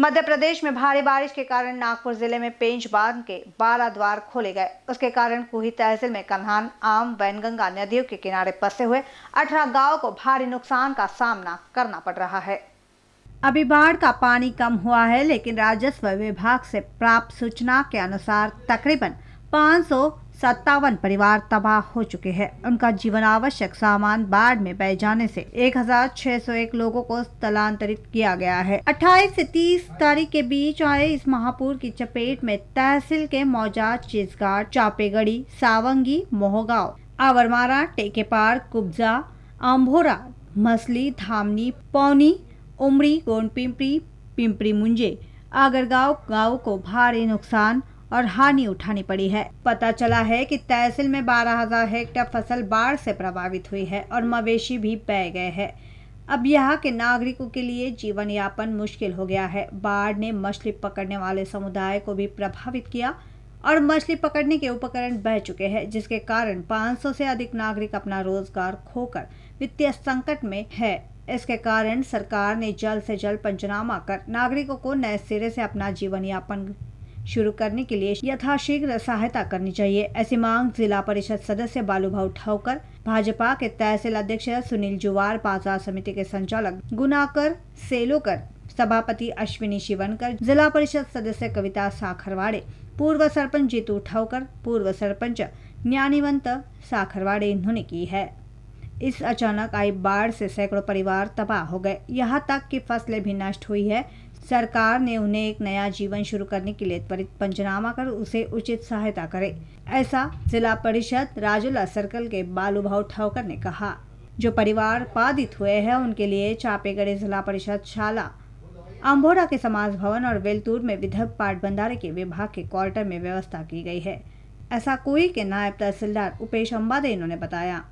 मध्य प्रदेश में भारी बारिश के कारण नागपुर जिले में पेंच बांध के बारह द्वार खोले गए उसके कारण कुही तहसील में कन्हान आम वैनगंगा नदियों के किनारे पसे हुए अठारह गाँव को भारी नुकसान का सामना करना पड़ रहा है अभी बाढ़ का पानी कम हुआ है लेकिन राजस्व विभाग से प्राप्त सूचना के अनुसार तकरीबन 500 सत्तावन परिवार तबाह हो चुके हैं उनका जीवन आवश्यक सामान बाढ़ में बह जाने से 1601 लोगों को स्थलांतरित किया गया है 28 से 30 तारीख के बीच आए इस महापुर की चपेट में तहसील के मौजा चीजगाट चापेगढ़ी सावंगी मोहगांव आवरमारा टेकेपार कुब्जा आम्भोरा मसली धामनी पौनी उमरी गोंड पिंपरी पिंपरी मुंजे आगरगांव गांव को भारी नुकसान और हानि उठानी पड़ी है पता चला है कि तहसील में 12,000 हेक्टेयर फसल बाढ़ से प्रभावित हुई है और मवेशी भी बह गए हैं अब यहाँ के नागरिकों के लिए जीवन यापन मुश्किल हो गया है बाढ़ ने मछली पकड़ने वाले समुदाय को भी प्रभावित किया और मछली पकड़ने के उपकरण बह चुके हैं जिसके कारण 500 से अधिक नागरिक अपना रोजगार खोकर वित्तीय संकट में है इसके कारण सरकार ने जल्द से जल्द पंचनामा कर नागरिकों को नए सिरे से अपना जीवन यापन शुरू करने के लिए यथाशीघ्र सहायता करनी चाहिए ऐसी मांग जिला परिषद सदस्य बालू भाव ठाकर भाजपा के तहसील अध्यक्ष सुनील जुवार बाजार समिति के संचालक गुनाकर सेलोकर सभापति अश्विनी शिवनकर जिला परिषद सदस्य कविता साखरवाड़े पूर्व सरपंच जीतू ठाकर पूर्व सरपंच ज्ञानीवंत साखरवाड़े इन्होंने की है इस अचानक आई बाढ़ से सैकड़ों परिवार तबाह हो गए यहाँ तक कि फसलें भी नष्ट हुई है सरकार ने उन्हें एक नया जीवन शुरू करने के लिए त्वरित पंचनामा कर उसे उचित सहायता करे ऐसा जिला परिषद राजुला सर्कल के बालू भाव ठाकर ने कहा जो परिवार बाधित हुए हैं उनके लिए चापेगढ़ जिला परिषद शाला अम्बोड़ा के समाज भवन और वेलतूर में विधक पाठ भंडारे के विभाग के क्वार्टर में व्यवस्था की गई है ऐसा कोई के नायब तहसीलदार उपेश अम्बादे इन्होंने बताया